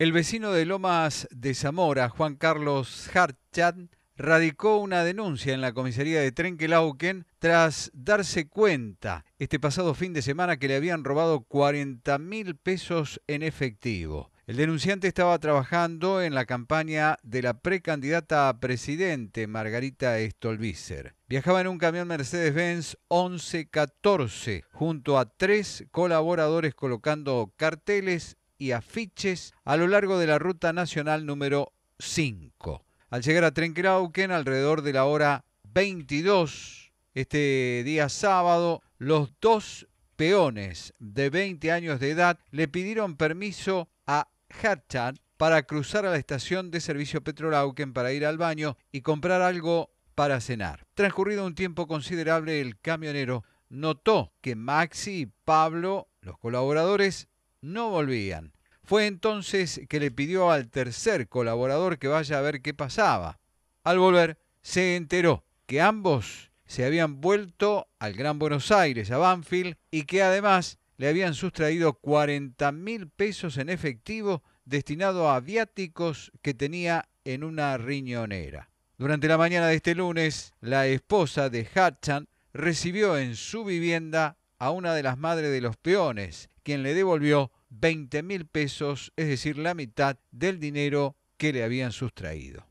El vecino de Lomas de Zamora, Juan Carlos Harchan, radicó una denuncia en la comisaría de Trenkelauken tras darse cuenta este pasado fin de semana que le habían robado 40 mil pesos en efectivo. El denunciante estaba trabajando en la campaña de la precandidata a presidente Margarita Stolbizer. Viajaba en un camión Mercedes-Benz 1114 junto a tres colaboradores colocando carteles y afiches a lo largo de la ruta nacional número 5. Al llegar a Trenkrauken, alrededor de la hora 22, este día sábado, los dos peones de 20 años de edad le pidieron permiso a Hatchan para cruzar a la estación de servicio Petrolauken para ir al baño y comprar algo para cenar. Transcurrido un tiempo considerable, el camionero notó que Maxi y Pablo, los colaboradores, no volvían. Fue entonces que le pidió al tercer colaborador que vaya a ver qué pasaba. Al volver, se enteró que ambos se habían vuelto al Gran Buenos Aires, a Banfield, y que además le habían sustraído 40 mil pesos en efectivo destinado a viáticos que tenía en una riñonera. Durante la mañana de este lunes, la esposa de Hatchan recibió en su vivienda a una de las madres de los peones, quien le devolvió 20 mil pesos, es decir, la mitad del dinero que le habían sustraído.